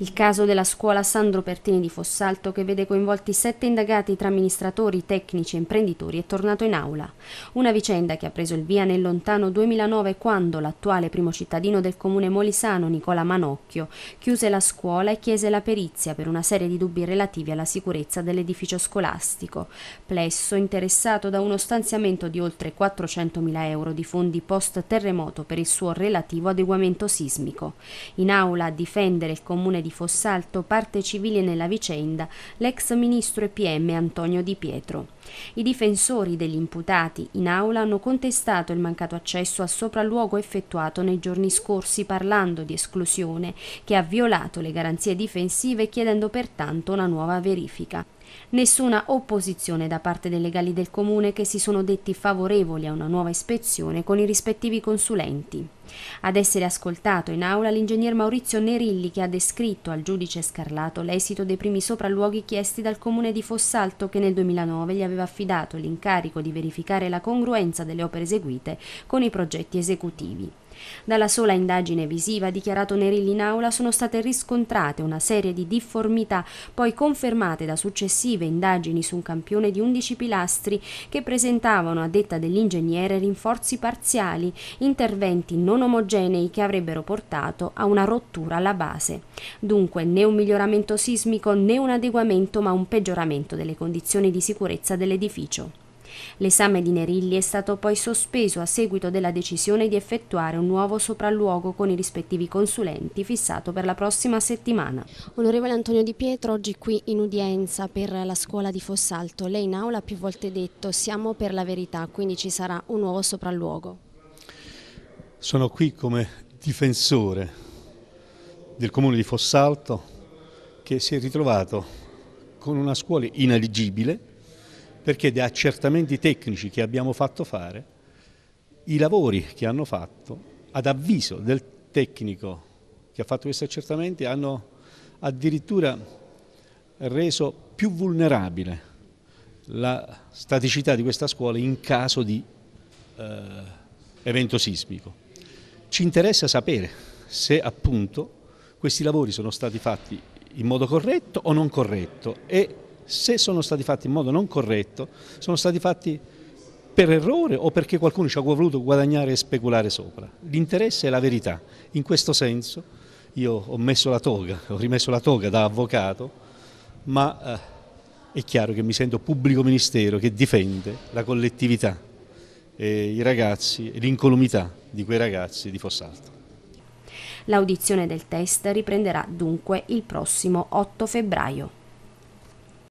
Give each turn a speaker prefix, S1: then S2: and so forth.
S1: Il caso della scuola Sandro Pertini di Fossalto, che vede coinvolti sette indagati tra amministratori, tecnici e imprenditori, è tornato in aula. Una vicenda che ha preso il via nel lontano 2009 quando l'attuale primo cittadino del comune molisano, Nicola Manocchio, chiuse la scuola e chiese la perizia per una serie di dubbi relativi alla sicurezza dell'edificio scolastico, plesso interessato da uno stanziamento di oltre 400.000 euro di fondi post-terremoto per il suo relativo adeguamento sismico. In aula a difendere il comune di di Fossalto, parte civile nella vicenda, l'ex ministro e PM Antonio Di Pietro. I difensori degli imputati in aula hanno contestato il mancato accesso al sopralluogo effettuato nei giorni scorsi parlando di esclusione che ha violato le garanzie difensive chiedendo pertanto una nuova verifica. Nessuna opposizione da parte dei legali del comune che si sono detti favorevoli a una nuova ispezione con i rispettivi consulenti. Ad essere ascoltato in aula l'ingegner Maurizio Nerilli che ha descritto al giudice Scarlato l'esito dei primi sopralluoghi chiesti dal comune di Fossalto che nel 2009 gli aveva affidato l'incarico di verificare la congruenza delle opere eseguite con i progetti esecutivi. Dalla sola indagine visiva dichiarato Nerilli in aula sono state riscontrate una serie di difformità poi confermate da successive indagini su un campione di 11 pilastri che presentavano, a detta dell'ingegnere, rinforzi parziali, interventi non omogenei che avrebbero portato a una rottura alla base. Dunque né un miglioramento sismico né un adeguamento ma un peggioramento delle condizioni di sicurezza dell'edificio. L'esame di Nerilli è stato poi sospeso a seguito della decisione di effettuare un nuovo sopralluogo con i rispettivi consulenti fissato per la prossima settimana. Onorevole Antonio Di Pietro, oggi qui in udienza per la scuola di Fossalto. Lei in aula ha più volte detto siamo per la verità, quindi ci sarà un nuovo sopralluogo.
S2: Sono qui come difensore del comune di Fossalto che si è ritrovato con una scuola ineligibile perché da accertamenti tecnici che abbiamo fatto fare, i lavori che hanno fatto, ad avviso del tecnico che ha fatto questi accertamenti, hanno addirittura reso più vulnerabile la staticità di questa scuola in caso di eh, evento sismico. Ci interessa sapere se appunto questi lavori sono stati fatti in modo corretto o non corretto e se sono stati fatti in modo non corretto, sono stati fatti per errore o perché qualcuno ci ha voluto guadagnare e speculare sopra. L'interesse è la verità. In questo senso io ho messo la toga, ho rimesso la toga da avvocato, ma eh, è chiaro che mi sento pubblico ministero che difende la collettività, e i ragazzi, e l'incolumità di quei ragazzi di Fossalto.
S1: L'audizione del test riprenderà dunque il prossimo 8 febbraio.